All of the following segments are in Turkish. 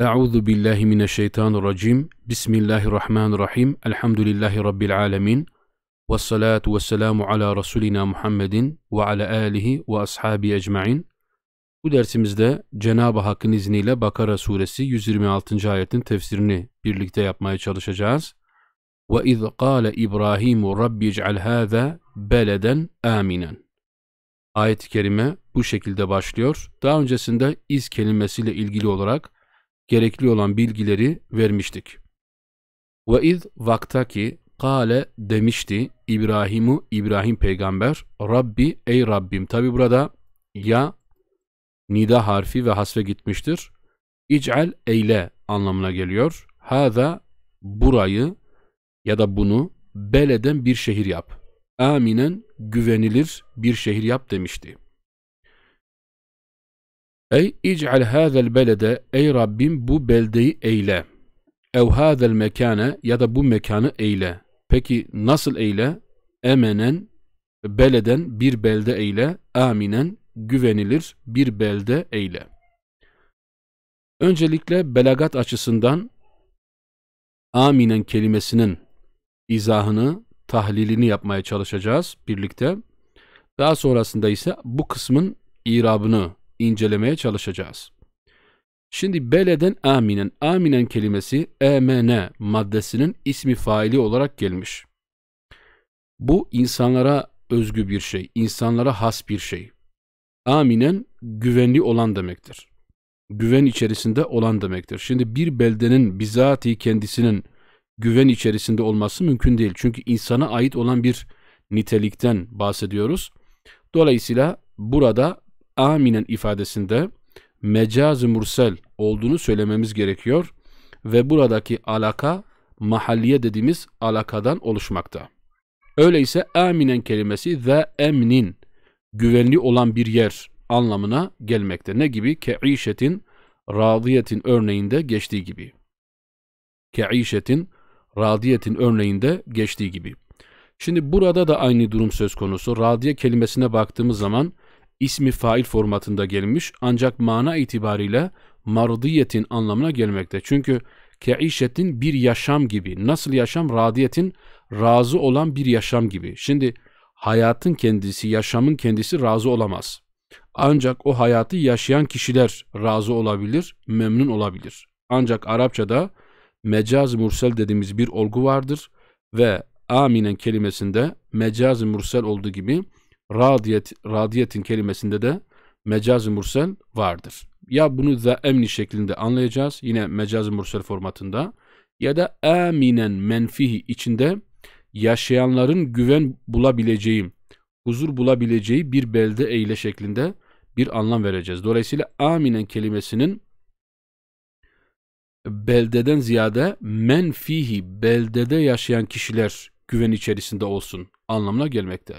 Euzu billahi mineşşeytanirracim. Bismillahirrahmanirrahim. Elhamdülillahi rabbil alamin. Ves salatu vesselamu ala rasulina Muhammedin ve ala alihi ve ashabi ecmaîn. Bu dersimizde Cenab-ı Hakk'ın izniyle Bakara suresi 126. ayetin tefsirini birlikte yapmaya çalışacağız. Ve iz qâle İbrahim, rabbi ec'al hâzâ beleden âminen. Ayet-i kerime bu şekilde başlıyor. Daha öncesinde iz kelimesiyle ilgili olarak gerekli olan bilgileri vermiştik. Ve iz vaktaki kale demişti İbrahim'u İbrahim peygamber Rabbi ey Rabbim. Tabi burada ya nida harfi ve hasve gitmiştir. İc'al eyle anlamına geliyor. Haza burayı ya da bunu beleden bir şehir yap. Aminen güvenilir bir şehir yap demişti. Ey ic'al hâzel belede ey Rabbim bu beldeyi eyle. Ev hâzel mekane ya da bu mekanı eyle. Peki nasıl eyle? Emenen beleden bir belde eyle. Aminen güvenilir bir belde eyle. Öncelikle belagat açısından aminen kelimesinin izahını, tahlilini yapmaya çalışacağız birlikte. Daha sonrasında ise bu kısmın irabını incelemeye çalışacağız. Şimdi beleden aminen, aminen kelimesi emene maddesinin ismi faili olarak gelmiş. Bu insanlara özgü bir şey, insanlara has bir şey. Aminen güvenli olan demektir. Güven içerisinde olan demektir. Şimdi bir beldenin bizatihi kendisinin güven içerisinde olması mümkün değil. Çünkü insana ait olan bir nitelikten bahsediyoruz. Dolayısıyla burada aminen ifadesinde mecaz-ı mursel olduğunu söylememiz gerekiyor ve buradaki alaka mahalliye dediğimiz alakadan oluşmakta. Öyleyse aminen kelimesi ve emnin güvenli olan bir yer anlamına gelmekte. Ne gibi? Ke'işetin, radiyetin örneğinde geçtiği gibi. Ke'işetin, radiyetin örneğinde geçtiği gibi. Şimdi burada da aynı durum söz konusu. Radiye kelimesine baktığımız zaman ismi fail formatında gelmiş ancak mana itibariyle mardiyetin anlamına gelmekte. Çünkü keişetin bir yaşam gibi. Nasıl yaşam? Radiyetin razı olan bir yaşam gibi. Şimdi hayatın kendisi, yaşamın kendisi razı olamaz. Ancak o hayatı yaşayan kişiler razı olabilir, memnun olabilir. Ancak Arapçada mecaz mursel dediğimiz bir olgu vardır ve aminen kelimesinde mecaz mursel olduğu gibi radiyet, radiyetin kelimesinde de mecaz-ı mursel vardır. Ya bunu da emni şeklinde anlayacağız yine mecaz-ı mursel formatında ya da aminen menfihi içinde yaşayanların güven bulabileceği, huzur bulabileceği bir belde eyle şeklinde bir anlam vereceğiz. Dolayısıyla aminen kelimesinin beldeden ziyade menfihi beldede yaşayan kişiler güven içerisinde olsun anlamına gelmekte.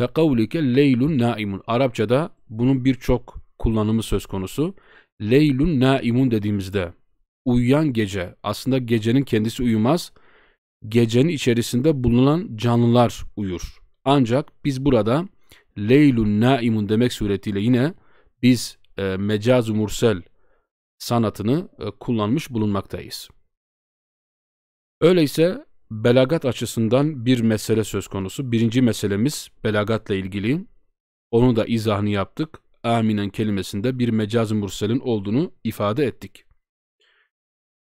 Kekavlike leylun naimun. Arapçada bunun birçok kullanımı söz konusu. Leylun naimun dediğimizde uyuyan gece aslında gecenin kendisi uyumaz. Gecenin içerisinde bulunan canlılar uyur. Ancak biz burada leylun naimun demek suretiyle yine biz e, mecaz mursel sanatını e, kullanmış bulunmaktayız. Öyleyse belagat açısından bir mesele söz konusu. Birinci meselemiz belagatla ilgili. Onu da izahını yaptık. Aminen kelimesinde bir mecaz murselin olduğunu ifade ettik.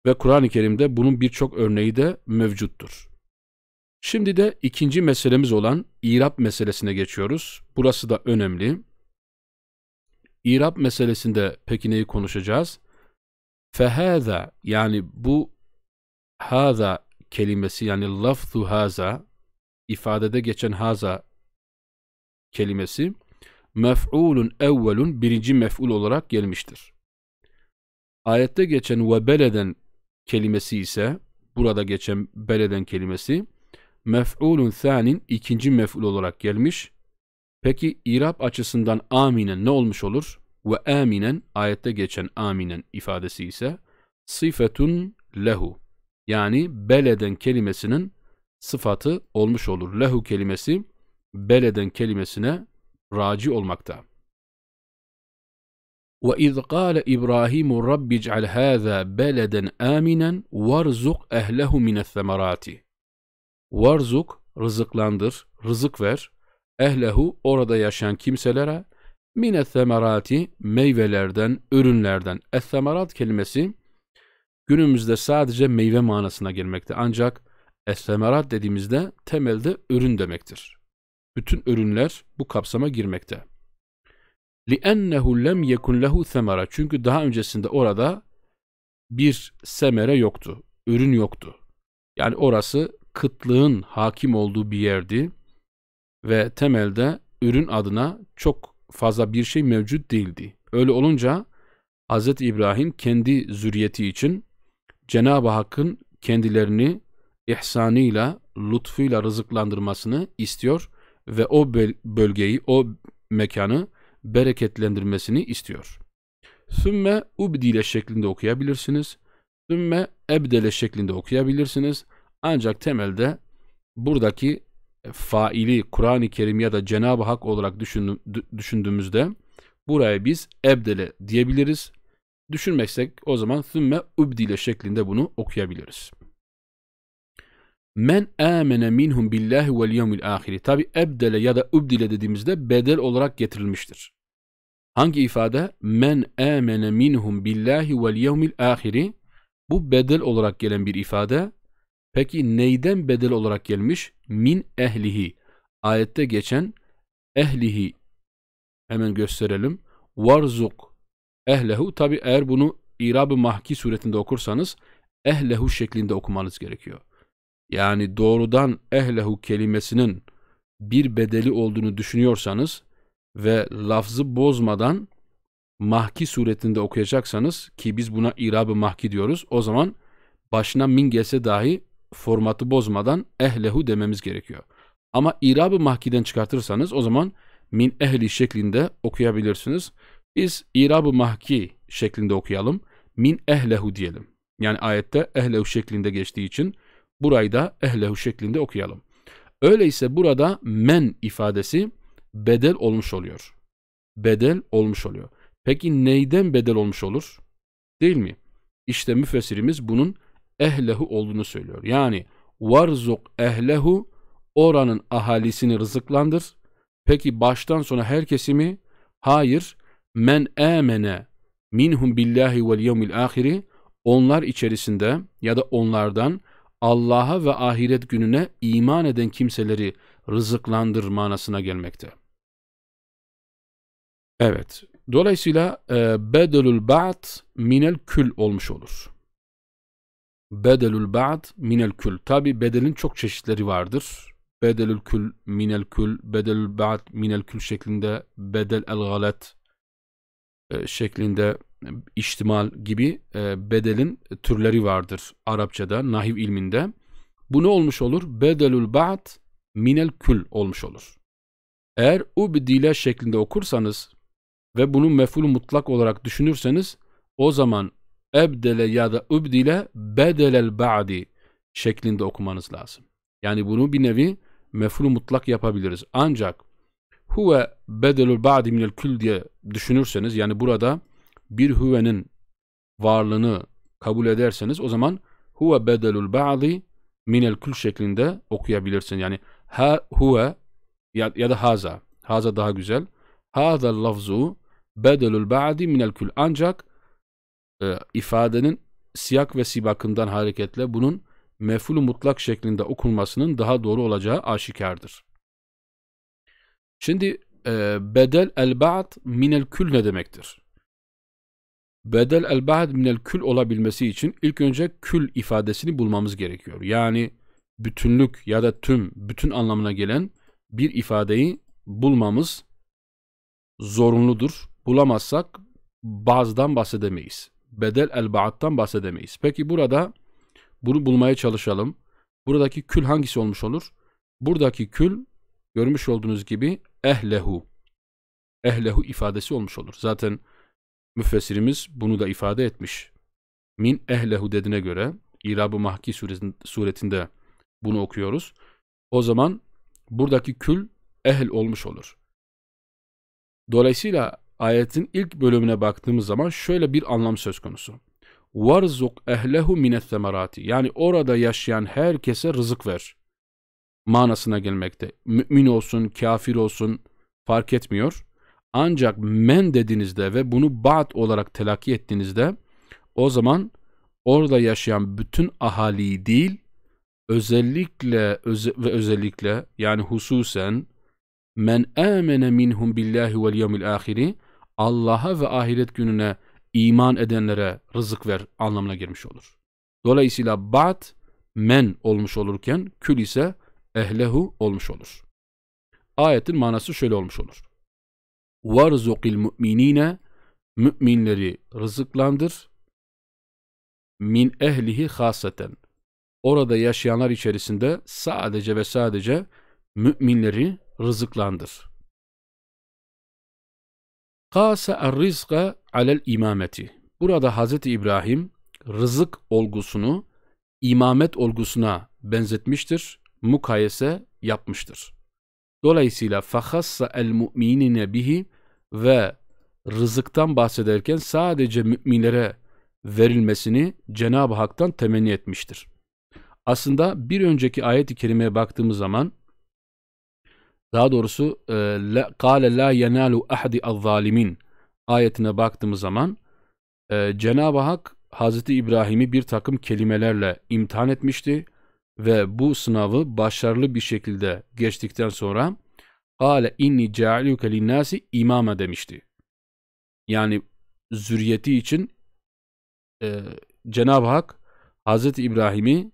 Ve Kur'an-ı Kerim'de bunun birçok örneği de mevcuttur. Şimdi de ikinci meselemiz olan İrab meselesine geçiyoruz. Burası da önemli. İrab meselesinde peki neyi konuşacağız? Fehaza yani bu haza kelimesi yani lafzu haza ifadede geçen haza kelimesi mef'ulun evvelun birinci mef'ul olarak gelmiştir. Ayette geçen ve beleden kelimesi ise burada geçen beleden kelimesi mef'ulun thanin ikinci mef'ul olarak gelmiş. Peki irab açısından aminen ne olmuş olur? Ve aminen ayette geçen aminen ifadesi ise sıfetun lehu yani beleden kelimesinin sıfatı olmuş olur. Lehu kelimesi beleden kelimesine raci olmakta. وَاِذْ قَالَ اِبْرَاهِيمُ رَبِّ اجْعَلْ هَذَا بَلَدًا آمِنًا وَارْزُقْ اَهْلَهُ مِنَ الثَّمَرَاتِ Varzuk, rızıklandır, rızık ver. Ehlehu, orada yaşayan kimselere, mine semerati, meyvelerden, ürünlerden. es kelimesi, günümüzde sadece meyve manasına gelmekte. Ancak esmerat dediğimizde temelde ürün demektir. Bütün ürünler bu kapsama girmekte. لِأَنَّهُ لَمْ يَكُنْ لَهُ ثَمَرَ Çünkü daha öncesinde orada bir semere yoktu, ürün yoktu. Yani orası kıtlığın hakim olduğu bir yerdi ve temelde ürün adına çok fazla bir şey mevcut değildi. Öyle olunca Hz. İbrahim kendi zürriyeti için Cenab-ı Hakk'ın kendilerini ihsanıyla, lütfuyla rızıklandırmasını istiyor ve o bölgeyi, o mekanı bereketlendirmesini istiyor. Sümme ubdile şeklinde okuyabilirsiniz. Sümme ebdele şeklinde okuyabilirsiniz. Ancak temelde buradaki faili Kur'an-ı Kerim ya da Cenab-ı Hak olarak düşündüğümüzde buraya biz ebdele diyebiliriz düşünmeksek o zaman sümme ubdile şeklinde bunu okuyabiliriz. Men amene minhum billahi vel yevmil ahiri. Tabi ebdele ya da ubdile dediğimizde bedel olarak getirilmiştir. Hangi ifade? Men amene minhum billahi vel yevmil ahiri. Bu bedel olarak gelen bir ifade. Peki neyden bedel olarak gelmiş? Min ehlihi. Ayette geçen ehlihi. Hemen gösterelim. Varzuk ehlehu tabi eğer bunu irab-ı mahki suretinde okursanız ehlehu şeklinde okumanız gerekiyor. Yani doğrudan ehlehu kelimesinin bir bedeli olduğunu düşünüyorsanız ve lafzı bozmadan mahki suretinde okuyacaksanız ki biz buna irab-ı mahki diyoruz o zaman başına min gelse dahi formatı bozmadan ehlehu dememiz gerekiyor. Ama irab-ı mahkiden çıkartırsanız o zaman min ehli şeklinde okuyabilirsiniz. Biz irab-ı mahki şeklinde okuyalım. Min ehlehu diyelim. Yani ayette ehlehu şeklinde geçtiği için burayı da ehlehu şeklinde okuyalım. Öyleyse burada men ifadesi bedel olmuş oluyor. Bedel olmuş oluyor. Peki neyden bedel olmuş olur? Değil mi? İşte müfessirimiz bunun ehlehu olduğunu söylüyor. Yani varzuk ehlehu oranın ahalisini rızıklandır. Peki baştan sona herkesi mi? Hayır men emene minhum billahi vel yevmil ahiri onlar içerisinde ya da onlardan Allah'a ve ahiret gününe iman eden kimseleri rızıklandır manasına gelmekte. Evet. Dolayısıyla e, bedelül ba'd minel kül olmuş olur. Bedelül ba'd minel kül. Tabi bedelin çok çeşitleri vardır. Bedelül kül minel kül, bedelül ba'd minel kül şeklinde bedel el galet e, şeklinde e, ihtimal gibi e, bedelin türleri vardır Arapçada, nahiv ilminde. Bu ne olmuş olur? Bedelül ba'd minel kül olmuş olur. Eğer ubdile şeklinde okursanız ve bunun meful mutlak olarak düşünürseniz o zaman ebdele ya da übdile bedelel ba'di şeklinde okumanız lazım. Yani bunu bir nevi meful mutlak yapabiliriz. Ancak huve bedelul ba'di minel kül diye düşünürseniz yani burada bir huvenin varlığını kabul ederseniz o zaman huve bedelul ba'di minel kül şeklinde okuyabilirsin. Yani ha huve ya, ya da haza. Haza daha güzel. Haza lafzu bedelul ba'di minel kül. Ancak e, ifadenin siyak ve sibakından hareketle bunun meful mutlak şeklinde okunmasının daha doğru olacağı aşikardır. Şimdi e, bedel el ba'd minel kül ne demektir? Bedel el ba'd minel kül olabilmesi için ilk önce kül ifadesini bulmamız gerekiyor. Yani bütünlük ya da tüm, bütün anlamına gelen bir ifadeyi bulmamız zorunludur. Bulamazsak bazdan bahsedemeyiz. Bedel el ba'd'dan bahsedemeyiz. Peki burada bunu bulmaya çalışalım. Buradaki kül hangisi olmuş olur? Buradaki kül görmüş olduğunuz gibi ehlehu ehlehu ifadesi olmuş olur. Zaten müfessirimiz bunu da ifade etmiş. Min ehlehu dediğine göre İrab-ı Mahki suretinde bunu okuyoruz. O zaman buradaki kül ehl olmuş olur. Dolayısıyla ayetin ilk bölümüne baktığımız zaman şöyle bir anlam söz konusu. Varzuk ehlehu minet semerati. Yani orada yaşayan herkese rızık ver manasına gelmekte. Mümin olsun, kafir olsun fark etmiyor. Ancak men dediğinizde ve bunu ba'd olarak telakki ettiğinizde o zaman orada yaşayan bütün ahaliyi değil özellikle öze, ve özellikle yani hususen men amene minhum billahi vel yevmil ahiri Allah'a ve ahiret gününe iman edenlere rızık ver anlamına girmiş olur. Dolayısıyla ba'd men olmuş olurken kül ise ehlehu olmuş olur. Ayetin manası şöyle olmuş olur. Varzukil müminine müminleri rızıklandır. Min ehlihi haseten. Orada yaşayanlar içerisinde sadece ve sadece müminleri rızıklandır. Kase er-rizqa alel imameti. Burada Hazreti İbrahim rızık olgusunu imamet olgusuna benzetmiştir mukayese yapmıştır. Dolayısıyla fahassa el mu'minine bihi ve rızıktan bahsederken sadece müminlere verilmesini Cenab-ı Hak'tan temenni etmiştir. Aslında bir önceki ayet-i kerimeye baktığımız zaman daha doğrusu قَالَ e, la يَنَالُ اَحْدِ الظَّالِمِينَ ayetine baktığımız zaman e, Cenab-ı Hak Hazreti İbrahim'i bir takım kelimelerle imtihan etmişti ve bu sınavı başarılı bir şekilde geçtikten sonra ale inni cealuke linnasi imama demişti. Yani zürriyeti için e, Cenab-ı Hak Hazreti İbrahim'i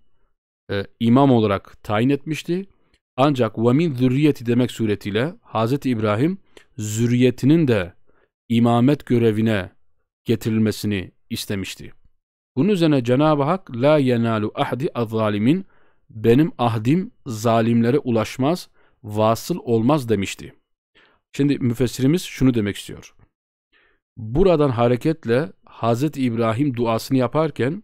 e, imam olarak tayin etmişti. Ancak ve min zürriyeti demek suretiyle Hazreti İbrahim zürriyetinin de imamet görevine getirilmesini istemişti. Bunun üzerine Cenab-ı Hak la yenalu ahdi azzalimin benim ahdim zalimlere ulaşmaz, vasıl olmaz demişti. Şimdi müfessirimiz şunu demek istiyor. Buradan hareketle Hz. İbrahim duasını yaparken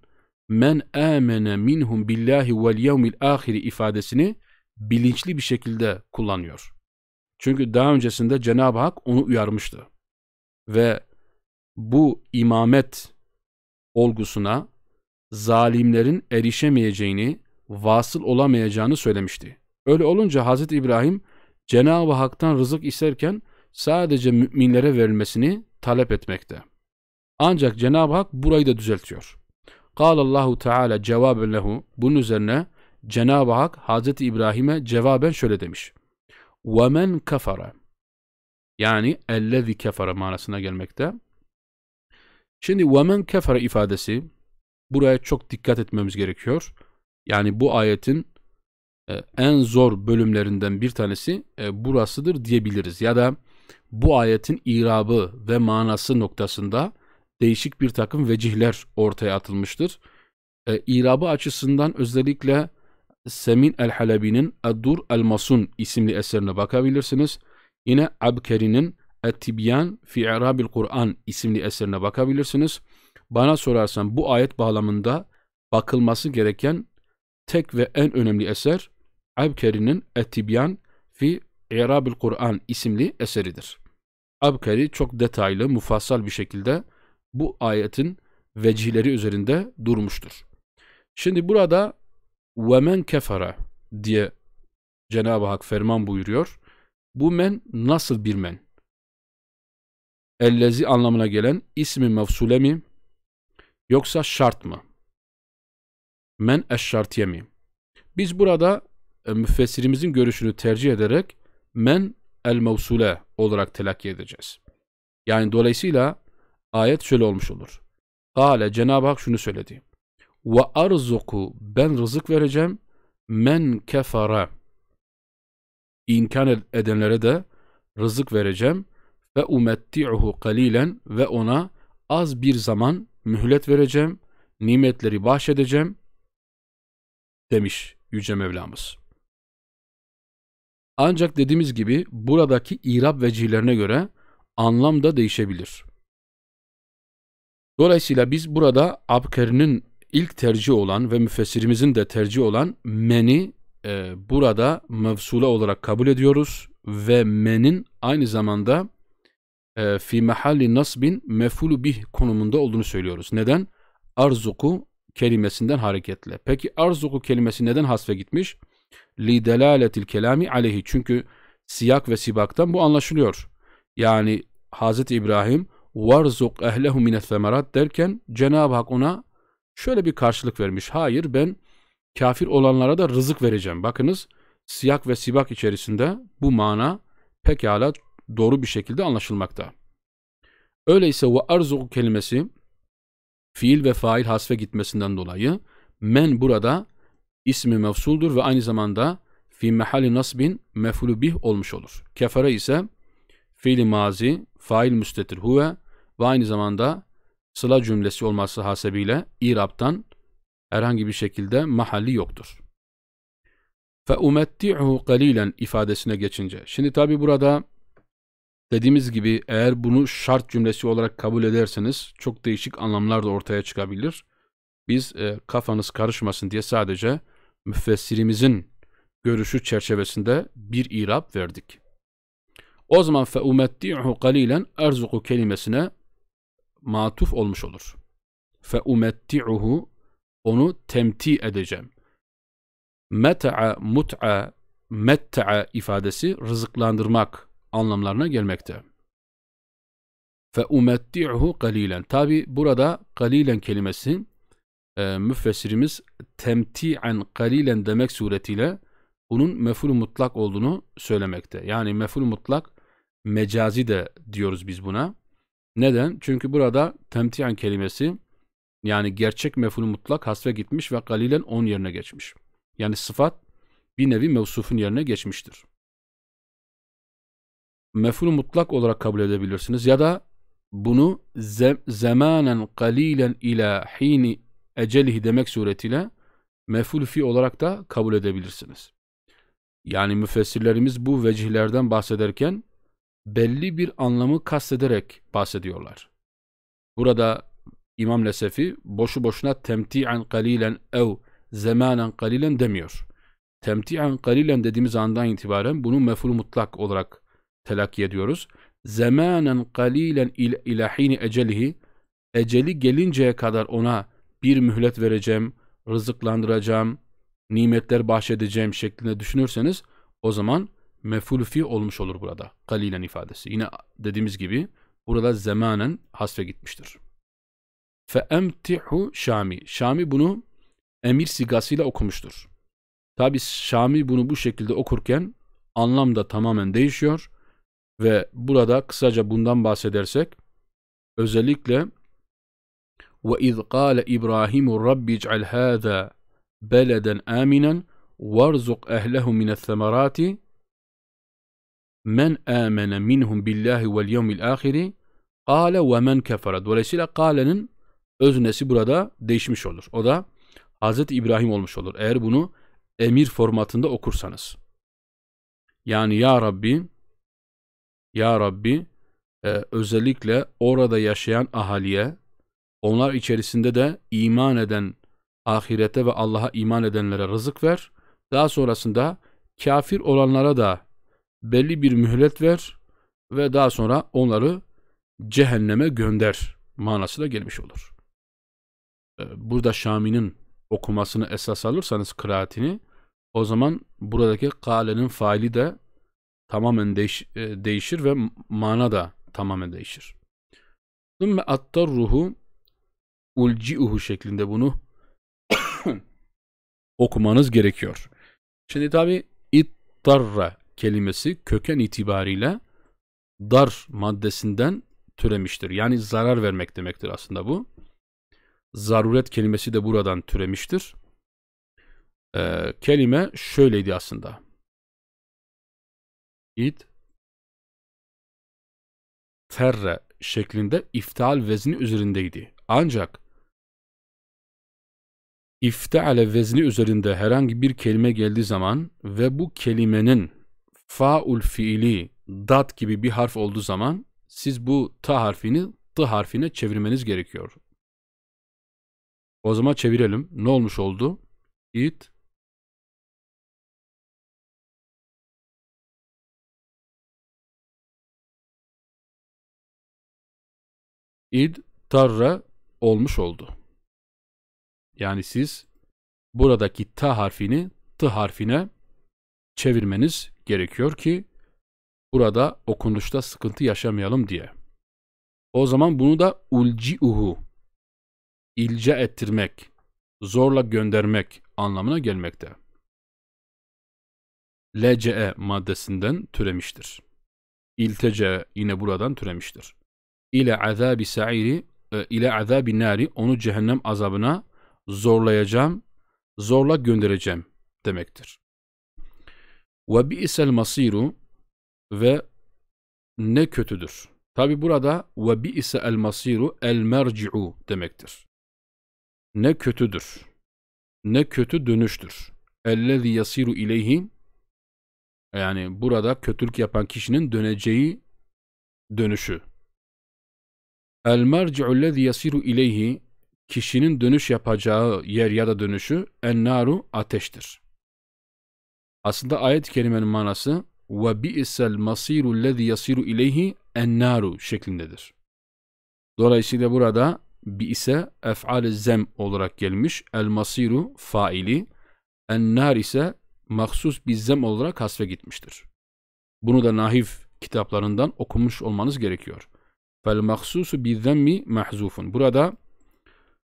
men amene minhum billahi vel yevmil ahiri ifadesini bilinçli bir şekilde kullanıyor. Çünkü daha öncesinde Cenab-ı Hak onu uyarmıştı. Ve bu imamet olgusuna zalimlerin erişemeyeceğini, vasıl olamayacağını söylemişti. Öyle olunca Hazreti İbrahim Cenab-ı Hak'tan rızık isterken sadece müminlere verilmesini talep etmekte. Ancak Cenab-ı Hak burayı da düzeltiyor. قال Allahu Teala cevaben lehu. Bunun üzerine Cenab-ı Hak Hazreti İbrahim'e cevaben şöyle demiş. وَمَنْ kafara Yani ellezi kefara manasına gelmekte. Şimdi وَمَنْ kefara ifadesi buraya çok dikkat etmemiz gerekiyor. Yani bu ayetin e, en zor bölümlerinden bir tanesi e, burasıdır diyebiliriz. Ya da bu ayetin irabı ve manası noktasında değişik bir takım vecihler ortaya atılmıştır. E, irabı açısından özellikle Semin el-Halebi'nin Ad-Dur el-Masun isimli eserine bakabilirsiniz. Yine Abkeri'nin Et-Tibyan fi İrabil Kur'an isimli eserine bakabilirsiniz. Bana sorarsan bu ayet bağlamında bakılması gereken tek ve en önemli eser Abkeri'nin Etibyan fi İrabil Kur'an isimli eseridir. Abkeri çok detaylı, mufassal bir şekilde bu ayetin vecihleri üzerinde durmuştur. Şimdi burada وَمَنْ kefara diye Cenab-ı Hak ferman buyuruyor. Bu men nasıl bir men? Ellezi anlamına gelen ismi mevsule mi? Yoksa şart mı? men eşşartiyemi. Biz burada e, müfessirimizin görüşünü tercih ederek men el mevsule olarak telakki edeceğiz. Yani dolayısıyla ayet şöyle olmuş olur. Kale Cenab-ı Hak şunu söyledi. Ve arzuku ben rızık vereceğim men kefara inkar edenlere de rızık vereceğim ve umetti'uhu kalilen ve ona az bir zaman mühlet vereceğim, nimetleri bahşedeceğim demiş Yüce Mevlamız. Ancak dediğimiz gibi buradaki irab vecihlerine göre anlam da değişebilir. Dolayısıyla biz burada Abker'in ilk tercih olan ve müfessirimizin de tercih olan meni e, burada mevsula olarak kabul ediyoruz ve menin aynı zamanda e, fi mahalli nasbin mefulu bih konumunda olduğunu söylüyoruz. Neden? Arzuku kelimesinden hareketle. Peki arzuku kelimesi neden hasfe gitmiş? Li delaletil kelami aleyhi. Çünkü siyak ve sibaktan bu anlaşılıyor. Yani Hazreti İbrahim varzuk ehlehu mine semerat derken Cenab-ı Hak ona şöyle bir karşılık vermiş. Hayır ben kafir olanlara da rızık vereceğim. Bakınız siyak ve sibak içerisinde bu mana pekala doğru bir şekilde anlaşılmakta. Öyleyse ve arzuk kelimesi fiil ve fail hasfe gitmesinden dolayı men burada ismi mevsuldur ve aynı zamanda fi mehali nasbin mefulu bih olmuş olur. Kefere ise fiili mazi, fail müstetir huve ve aynı zamanda sıla cümlesi olması hasebiyle irabtan herhangi bir şekilde mahalli yoktur. Fe umetti'hu galilen ifadesine geçince. Şimdi tabi burada Dediğimiz gibi eğer bunu şart cümlesi olarak kabul ederseniz çok değişik anlamlar da ortaya çıkabilir. Biz e, kafanız karışmasın diye sadece müfessirimizin görüşü çerçevesinde bir irap verdik. O zaman feumetti'hu galilen erzuku kelimesine matuf olmuş olur. Feumetti'uhu onu temti edeceğim. Meta'a mut'a metta'a ifadesi rızıklandırmak anlamlarına gelmekte. فَاُمَتِّعْهُ قَلِيلًا Tabi burada kalilen kelimesi e, müfessirimiz temti'en kalilen demek suretiyle bunun meful mutlak olduğunu söylemekte. Yani meful mutlak mecazi de diyoruz biz buna. Neden? Çünkü burada temti'en kelimesi yani gerçek meful mutlak hasve gitmiş ve kalilen on yerine geçmiş. Yani sıfat bir nevi mevsufun yerine geçmiştir meful mutlak olarak kabul edebilirsiniz ya da bunu zem, zemanen kalilen ila hini ecelihi demek suretiyle meful fi olarak da kabul edebilirsiniz. Yani müfessirlerimiz bu vecihlerden bahsederken belli bir anlamı kastederek bahsediyorlar. Burada İmam Lesefi boşu boşuna temti'en kalilen ev zamanen kalilen demiyor. Temti'en kalilen dediğimiz andan itibaren bunu meful mutlak olarak telakki ediyoruz. Zemanen kalilen ilahini ecelihi eceli gelinceye kadar ona bir mühlet vereceğim, rızıklandıracağım, nimetler bahşedeceğim şeklinde düşünürseniz o zaman mefulfi olmuş olur burada. Kalilen ifadesi. Yine dediğimiz gibi burada zemanen hasfe gitmiştir. Fe emtihu Şami. Şami bunu emir sigasıyla okumuştur. Tabi Şami bunu bu şekilde okurken anlam da tamamen değişiyor. Ve burada kısaca bundan bahsedersek özellikle ve iz qale İbrahimu Rabbi ic'al hâzâ beleden âminen varzuk ehlehu mine's-semerâti men âmene minhum billahi vel yevmil âhiri kâle ve men kefere. Dolayısıyla kâlenin öznesi burada değişmiş olur. O da Hz. İbrahim olmuş olur. Eğer bunu emir formatında okursanız. Yani ya Rabbi ya Rabbi e, özellikle orada yaşayan ahaliye onlar içerisinde de iman eden ahirete ve Allah'a iman edenlere rızık ver. Daha sonrasında kafir olanlara da belli bir mühlet ver ve daha sonra onları cehenneme gönder manasına gelmiş olur. E, burada Şami'nin okumasını esas alırsanız kıraatini o zaman buradaki kalenin faili de tamamen değiş, e, değişir ve mana da tamamen değişir. Sümme attar ruhu ulciuhu şeklinde bunu okumanız gerekiyor. Şimdi tabi ittarra kelimesi köken itibariyle dar maddesinden türemiştir. Yani zarar vermek demektir aslında bu. Zaruret kelimesi de buradan türemiştir. Ee, kelime şöyleydi aslında id terre şeklinde iftial vezni üzerindeydi. Ancak iftiale vezni üzerinde herhangi bir kelime geldiği zaman ve bu kelimenin faul fiili dat gibi bir harf olduğu zaman siz bu ta harfini t harfine çevirmeniz gerekiyor. O zaman çevirelim. Ne olmuş oldu? It id tarra olmuş oldu. Yani siz buradaki ta harfini t harfine çevirmeniz gerekiyor ki burada okunuşta sıkıntı yaşamayalım diye. O zaman bunu da ulciuhu ilce ettirmek, zorla göndermek anlamına gelmekte. LCE maddesinden türemiştir. İltece yine buradan türemiştir ile azabi sairi e, ile azabi nari onu cehennem azabına zorlayacağım, zorla göndereceğim demektir. Ve bi'sel masiru ve ne kötüdür. Tabi burada ve bi'se el masiru el merci'u demektir. Ne kötüdür. Ne kötü dönüştür. Ellezî yasiru ileyhi yani burada kötülük yapan kişinin döneceği dönüşü El merci'u lezi yasiru ileyhi kişinin dönüş yapacağı yer ya da dönüşü en naru ateştir. Aslında ayet-i kerimenin manası ve bi'sel masiru lezi yasiru ileyhi en naru şeklindedir. Dolayısıyla burada bi ise ef'al zem olarak gelmiş. El masiru faili. En nar ise mahsus bir zem olarak hasfe gitmiştir. Bunu da nahif kitaplarından okumuş olmanız gerekiyor. Fel mahsusu bizzemmi mahzufun. Burada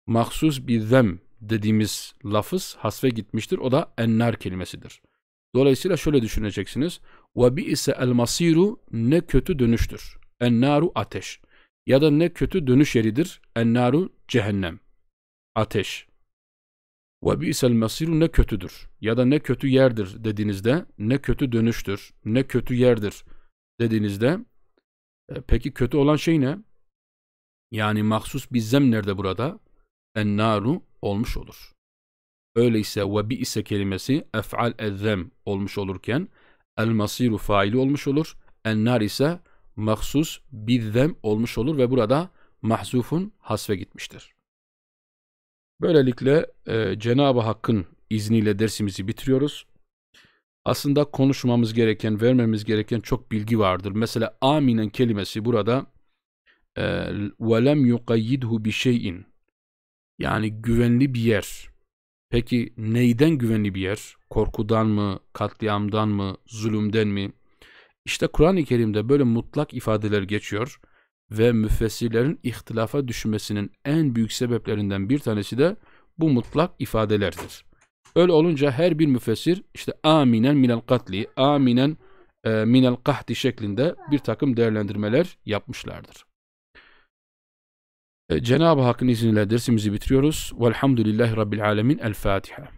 mahsus bizzem dediğimiz lafız hasve gitmiştir. O da ennar kelimesidir. Dolayısıyla şöyle düşüneceksiniz. Ve bi ise el masiru ne kötü dönüştür. Ennaru ateş. Ya da ne kötü dönüş yeridir. Ennaru cehennem. Ateş. Ve bi ise el masiru ne kötüdür. Ya da ne kötü yerdir dediğinizde ne kötü dönüştür. Ne kötü yerdir dediğinizde e, peki kötü olan şey ne? Yani mahsus bir zem nerede burada? En naru olmuş olur. Öyleyse ve bi ise kelimesi ef'al ezzem olmuş olurken el masiru faili olmuş olur. En nar ise mahsus bir zem olmuş olur ve burada mahzufun hasve gitmiştir. Böylelikle e, Cenab-ı Hakk'ın izniyle dersimizi bitiriyoruz aslında konuşmamız gereken, vermemiz gereken çok bilgi vardır. Mesela aminen kelimesi burada وَلَمْ يُقَيِّدْهُ بِشَيْءٍ Yani güvenli bir yer. Peki neyden güvenli bir yer? Korkudan mı, katliamdan mı, zulümden mi? İşte Kur'an-ı Kerim'de böyle mutlak ifadeler geçiyor ve müfessirlerin ihtilafa düşmesinin en büyük sebeplerinden bir tanesi de bu mutlak ifadelerdir. Öyle olunca her bir müfessir işte aminen minel katli, aminen e, minel kahdi şeklinde bir takım değerlendirmeler yapmışlardır. E, Cenab-ı Hakk'ın izniyle dersimizi bitiriyoruz. Velhamdülillahi Rabbil Alemin. El Fatiha.